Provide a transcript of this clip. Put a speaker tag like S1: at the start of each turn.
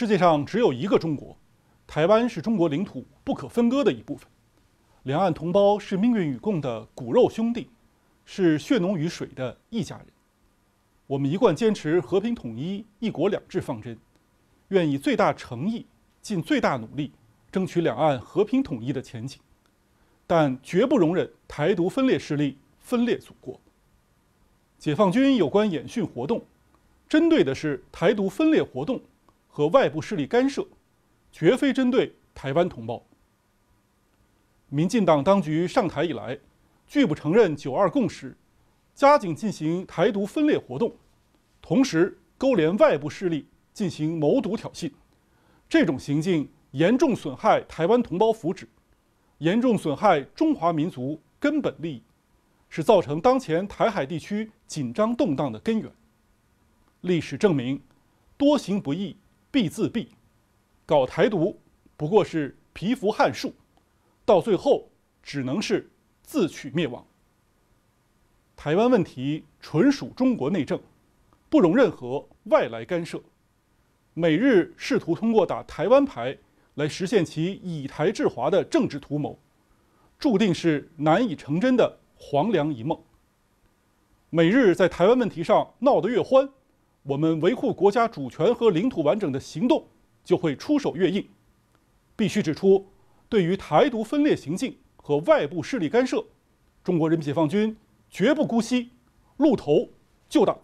S1: 世界上只有一个中国，台湾是中国领土不可分割的一部分，两岸同胞是命运与共的骨肉兄弟，是血浓于水的一家人。我们一贯坚持和平统一、一国两制方针，愿以最大诚意、尽最大努力，争取两岸和平统一的前景，但绝不容忍台独分裂势力分裂祖国。解放军有关演训活动，针对的是台独分裂活动。和外部势力干涉，绝非针对台湾同胞。民进党当局上台以来，拒不承认“九二共识”，加紧进行台独分裂活动，同时勾连外部势力进行谋独挑衅，这种行径严重损害台湾同胞福祉，严重损害中华民族根本利益，是造成当前台海地区紧张动荡的根源。历史证明，多行不义。必自毙，搞台独不过是蚍蜉撼树，到最后只能是自取灭亡。台湾问题纯属中国内政，不容任何外来干涉。美日试图通过打台湾牌来实现其以台制华的政治图谋，注定是难以成真的黄粱一梦。美日在台湾问题上闹得越欢。我们维护国家主权和领土完整的行动就会出手越硬。必须指出，对于台独分裂行径和外部势力干涉，中国人民解放军绝不姑息、露头就打。